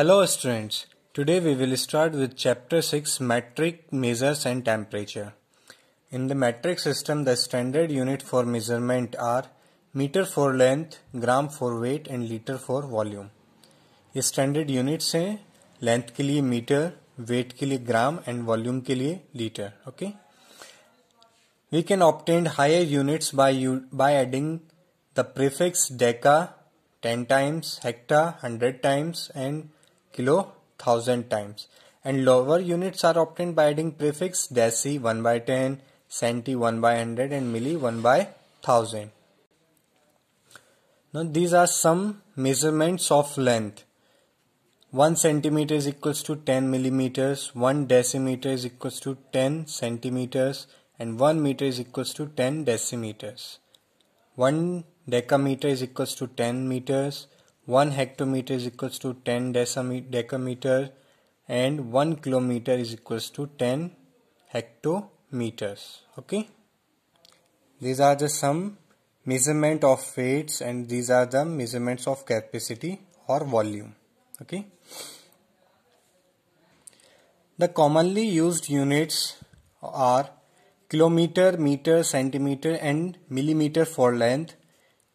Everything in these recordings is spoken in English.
Hello students, today we will start with chapter 6 metric measures and temperature. In the metric system the standard unit for measurement are meter for length, gram for weight and liter for volume. Ye standard units hain length ke meter, weight ke gram and volume ke liter. Okay? We can obtain higher units by, by adding the prefix deca 10 times, hecta 100 times and kilo thousand times and lower units are obtained by adding prefix deci 1 by 10 centi 1 by 100 and milli 1 by 1000 now these are some measurements of length 1 centimeter is equals to 10 millimeters 1 decimeter is equals to 10 centimeters and 1 meter is equals to 10 decimeters 1 decameter is equals to 10 meters 1 hectometer is equals to 10 decameter and 1 kilometer is equals to 10 hectometers okay these are the some measurement of weights and these are the measurements of capacity or volume okay the commonly used units are kilometer meter centimeter and millimeter for length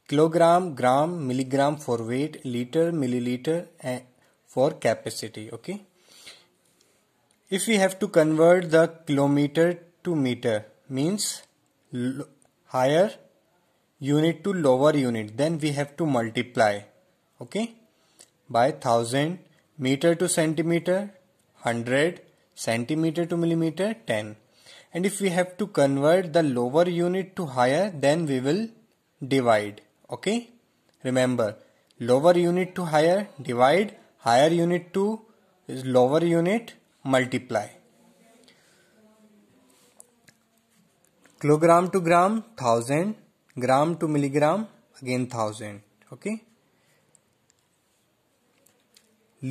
kilogram, gram, milligram for weight, liter, milliliter for capacity. Okay. If we have to convert the kilometer to meter means higher unit to lower unit then we have to multiply okay by 1000 meter to centimeter 100 centimeter to millimeter 10 and if we have to convert the lower unit to higher then we will divide okay remember lower unit to higher divide higher unit to is lower unit multiply kilogram to gram 1000 gram to milligram again 1000 okay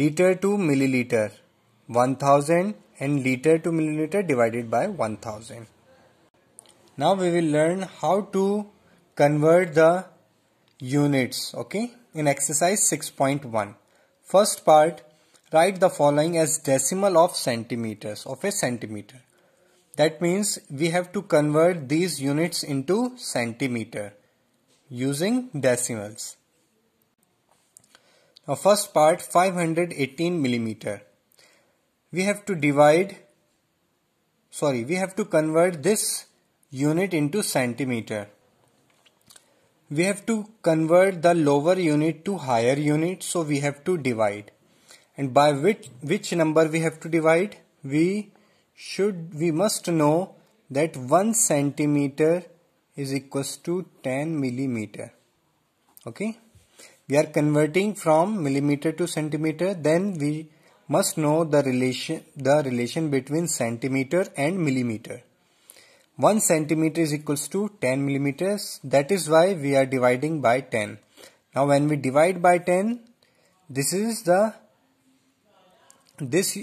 liter to milliliter 1000 and liter to milliliter divided by 1000 now we will learn how to convert the units okay in exercise 6.1 first part write the following as decimal of centimeters of a centimeter that means we have to convert these units into centimeter using decimals now first part 518 millimeter we have to divide sorry we have to convert this unit into centimeter we have to convert the lower unit to higher unit so we have to divide and by which which number we have to divide we should we must know that 1 centimeter is equals to 10 millimeter okay we are converting from millimeter to centimeter then we must know the relation the relation between centimeter and millimeter 1 centimeter is equals to 10 millimeters. That is why we are dividing by 10. Now when we divide by 10, this is the, this,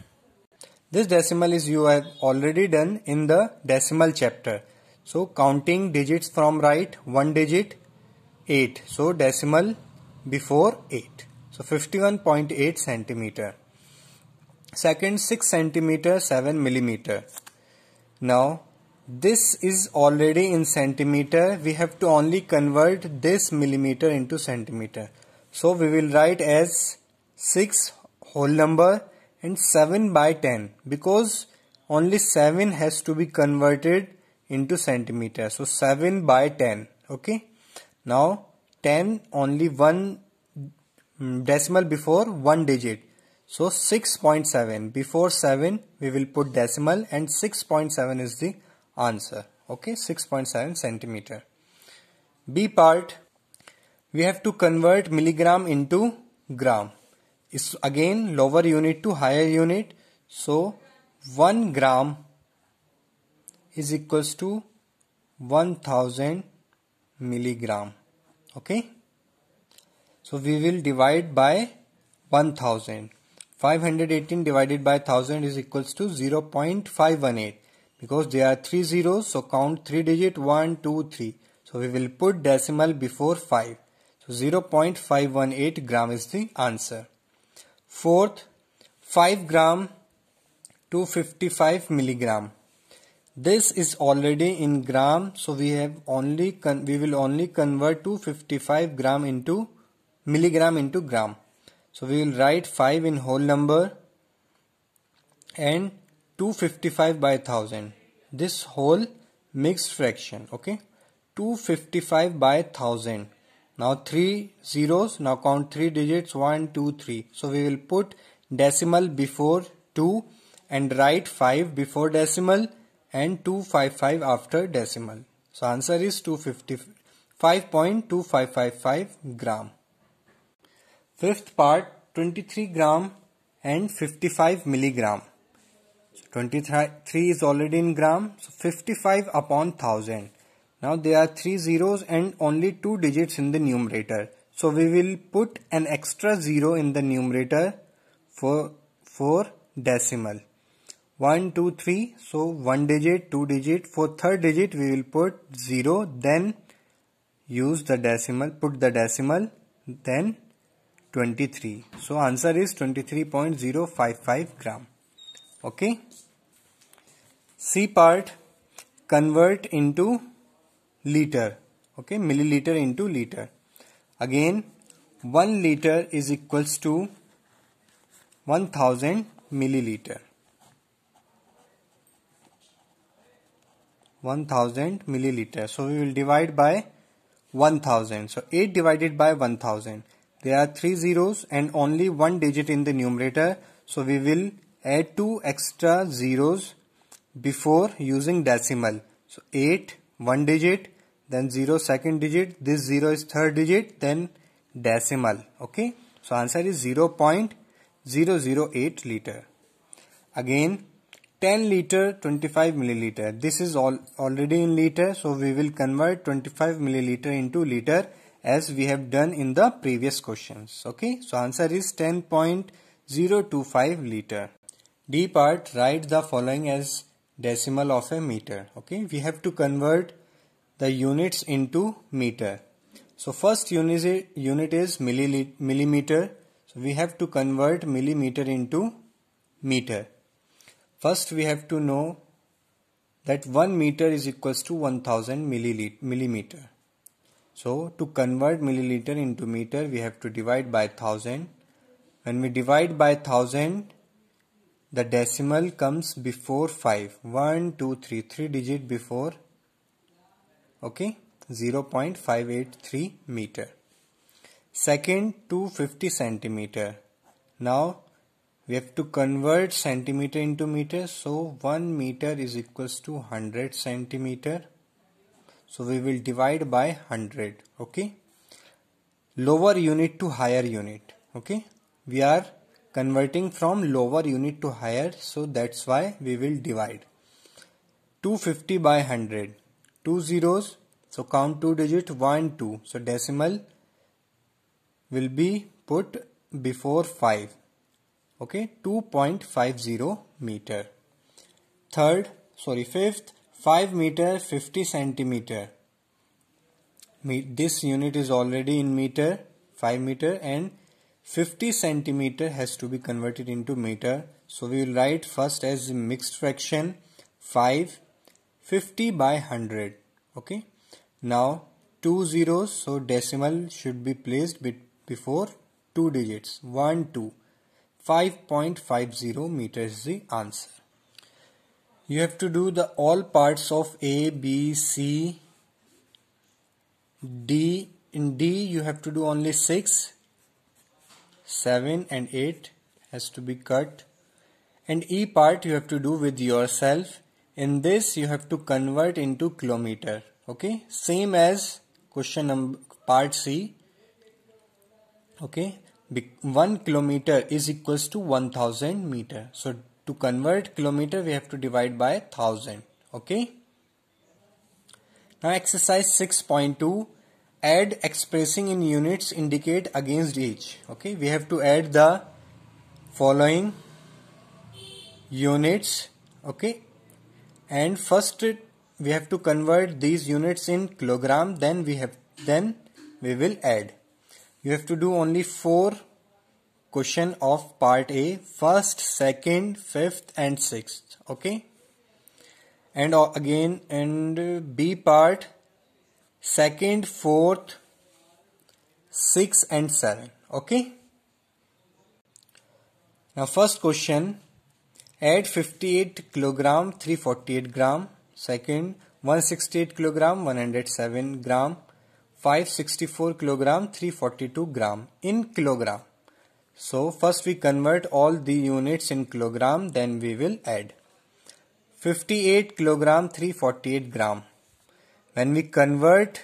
this decimal is you have already done in the decimal chapter. So counting digits from right, 1 digit, 8. So decimal before 8. So 51.8 centimeter. Second 6 centimeter, 7 millimeter. Now this is already in centimeter. We have to only convert this millimeter into centimeter. So we will write as 6 whole number and 7 by 10 because only 7 has to be converted into centimeter. So 7 by 10. Okay. Now 10 only one mm, decimal before one digit so 6.7 before 7 we will put decimal and 6.7 is the answer. Okay 6.7 centimeter. B part we have to convert milligram into gram. Is again lower unit to higher unit. So 1 gram is equals to 1000 milligram. Okay. So we will divide by 1000 518 divided by 1000 is equals to 0.518 because there are three zeros so count three digit 1 2 3 so we will put decimal before 5 so 0.518 gram is the answer fourth 5 gram 255 milligram this is already in gram so we have only we will only convert 255 gram into milligram into gram so we will write 5 in whole number and 255 by 1000. This whole mixed fraction. Okay. 255 by 1000. Now 3 zeros. Now count 3 digits 1, 2, 3. So we will put decimal before 2 and write 5 before decimal and 255 after decimal. So answer is 255.2555 gram. Fifth part 23 gram and 55 milligram. So 23 is already in gram. So 55 upon 1000. Now there are three zeros and only two digits in the numerator. So we will put an extra zero in the numerator for, for decimal. 1, 2, 3. So 1 digit, 2 digit. For third digit we will put 0. Then use the decimal, put the decimal. Then 23 so answer is 23.055 gram okay c part convert into liter okay milliliter into liter again 1 liter is equals to 1000 milliliter 1000 milliliter so we will divide by 1000 so 8 divided by 1000 there are three zeros and only one digit in the numerator. So we will add two extra zeros before using decimal. So 8, one digit, then 0, second digit, this 0 is third digit, then decimal. Okay. So answer is 0 0.008 liter. Again 10 liter 25 milliliter. This is all already in liter. So we will convert 25 milliliter into liter as we have done in the previous questions. Okay, so answer is 10.025 liter. D part, write the following as decimal of a meter. Okay, we have to convert the units into meter. So first unit, unit is millimeter. So we have to convert millimeter into meter. First we have to know that 1 meter is equals to 1000 millimeter. So to convert milliliter into meter, we have to divide by 1000. When we divide by 1000, the decimal comes before 5. 1, 2, 3, 3 digit before, okay, 0 0.583 meter. Second, 250 centimeter. Now, we have to convert centimeter into meter. So, 1 meter is equals to 100 centimeter so we will divide by 100 okay lower unit to higher unit okay we are converting from lower unit to higher so that's why we will divide 250 by 100 two zeros so count two digit 1 2 so decimal will be put before 5 okay 2.50 meter third sorry fifth 5 meter 50 centimeter this unit is already in meter 5 meter and 50 centimeter has to be converted into meter so we will write first as mixed fraction 5 50 by 100 okay now two zeros so decimal should be placed before two digits 1 2 5.50 meters. is the answer you have to do the all parts of A, B, C, D. In D you have to do only 6, 7 and 8 has to be cut and E part you have to do with yourself. In this you have to convert into kilometer. Okay, same as question number part C. Okay, 1 kilometer is equals to 1000 meter. So to convert kilometer we have to divide by 1000 okay now exercise 6.2 add expressing in units indicate against each okay we have to add the following units okay and first we have to convert these units in kilogram then we have then we will add you have to do only 4 question of part A first, second, fifth, and sixth. Okay, and uh, again, and B part second, fourth, six, and seven. Okay, now first question add 58 kilogram 348 gram second 168 kilogram 107 gram 564 kilogram 342 gram in kilogram so first we convert all the units in kilogram then we will add 58 kilogram 348 gram. When we convert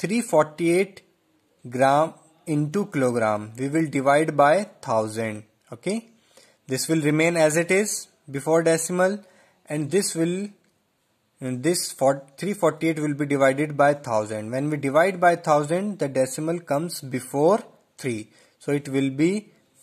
348 gram into kilogram we will divide by 1000 okay this will remain as it is before decimal and this will and this 348 will be divided by 1000 when we divide by 1000 the decimal comes before 3 so it will be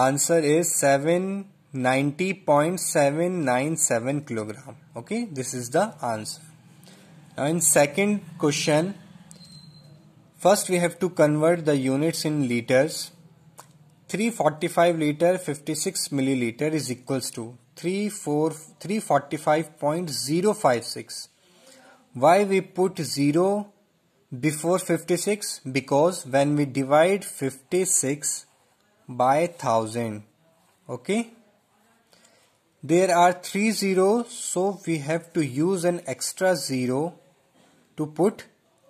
answer is 790.797 kilogram okay this is the answer now in second question first we have to convert the units in liters 345 liter 56 milliliter is equals to 345.056 why we put 0 before 56 because when we divide 56 by 1000 okay there are three zeros so we have to use an extra zero to put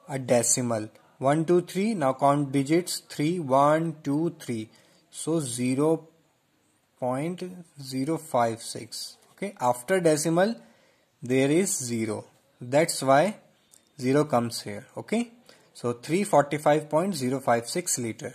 a decimal 1 2 3 now count digits 3 1 2 3 so 0.056 okay after decimal there is 0 that's why 0 comes here okay so 345.056 liter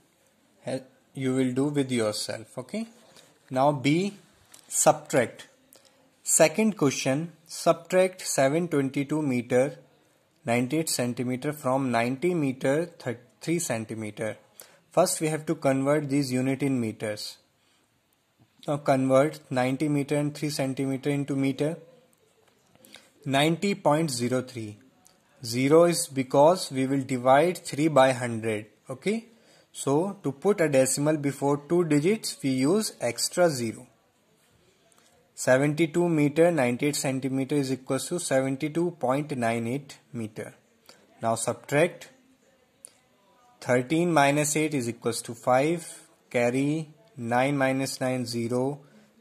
you will do with yourself okay now b subtract second question subtract 722 meter 98 centimeter from 90 meter 3 centimeter first we have to convert these unit in meters now convert 90 meter and 3 centimeter into meter 90.03 0 is because we will divide 3 by 100 okay so to put a decimal before two digits we use extra 0. 72 meter 98 centimeter is equals to 72.98 meter. Now subtract 13 minus 8 is equals to 5 carry 9 minus 9 0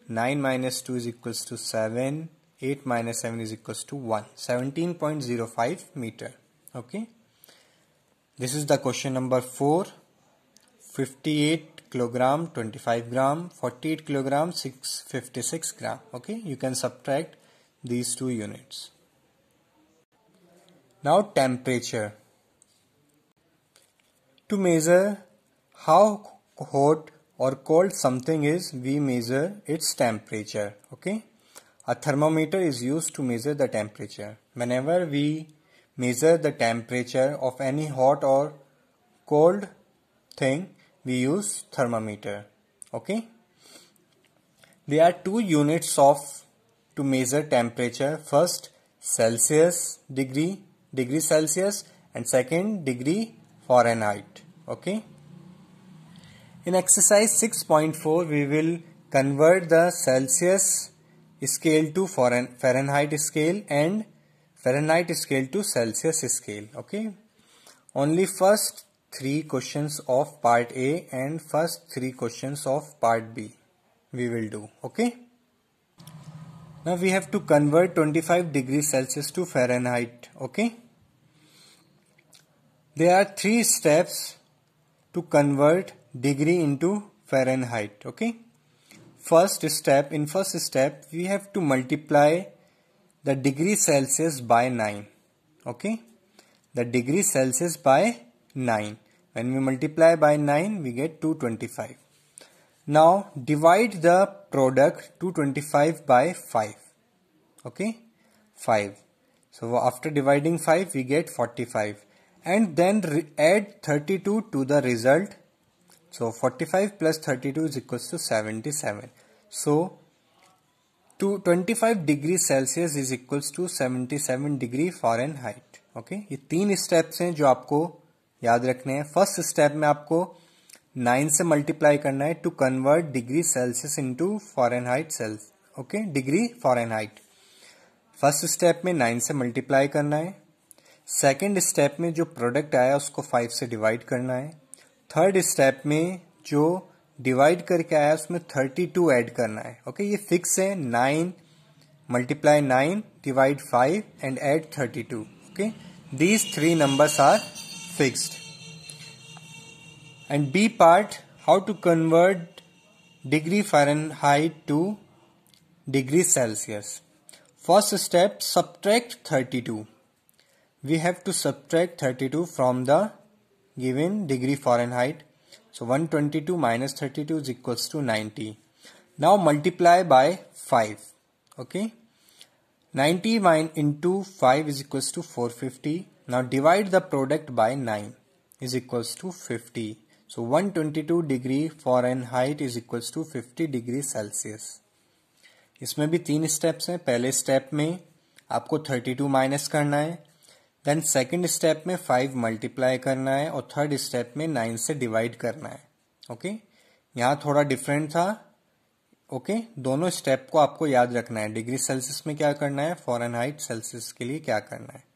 9 minus 2 is equals to 7 8 minus 7 is equals to 1 17.05 meter okay this is the question number 4 58 kilogram 25 gram 48 kilogram 656 gram okay you can subtract these two units now temperature to measure how hot or cold something is we measure its temperature okay a thermometer is used to measure the temperature whenever we measure the temperature of any hot or cold thing we use thermometer okay there are two units of to measure temperature first celsius degree degree celsius and second degree fahrenheit okay in exercise 6.4 we will convert the celsius scale to fahrenheit scale and fahrenheit scale to celsius scale okay only first three questions of part A and first three questions of part B we will do okay now we have to convert 25 degrees Celsius to Fahrenheit okay there are three steps to convert degree into Fahrenheit okay first step in first step we have to multiply the degree Celsius by 9 okay the degree Celsius by 9. When we multiply by 9, we get 225. Now divide the product 225 by 5. Okay, 5. So after dividing 5, we get 45. And then add 32 to the result. So 45 plus 32 is equals to 77. So 25 degree Celsius is equals to 77 degree Fahrenheit okay ये तीन steps हैं जो आपको याद रखने हैं first step में आपको नाइन से मल्टीप्लाई करना है to convert degree Celsius into Fahrenheit cells okay degree Fahrenheit first step में नाइन से मल्टीप्लाई करना है सेकेंड स्टेप में जो प्रोडक्ट आया उसको फाइव से डिवाइड करना है थर्ड स्टेप में जो डिवाइड करके आया उसमें थर्टी टू एड करना है ओके okay? ये फिक्स है nine multiply nine divide five and add thirty two okay these three numbers are fixed and b part how to convert degree fahrenheit to degree celsius first step subtract 32 we have to subtract 32 from the given degree fahrenheit so 122 minus 32 is equals to 90 now multiply by 5 okay 90 into 5 is equals to 450 Now divide the product by 9 is equals to 50. So 122 degree Fahrenheit is equals to 50 degree Celsius. इसमें भी तीन steps हैं पहले step में आपको 32 minus करना है then second step में 5 मल्टीप्लाई करना है और थर्ड स्टेप में 9 से डिवाइड करना है ओके okay? यहाँ थोड़ा डिफरेंट था ओके okay? दोनों स्टेप को आपको याद रखना है डिग्री सेल्सियस में क्या करना है फॉरन हाइट सेल्सियस के लिए क्या करना है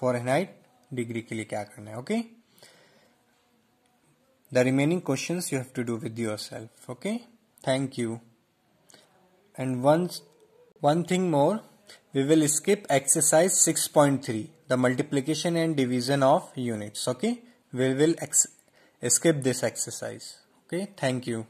फॉरनहाइट डिग्री के लिए क्या करना है okay the remaining question you have to do with yourself okay thank you and once one thing more we will skip exercise 6.3 the multiplication and division of units okay we will skip this exercise okay thank you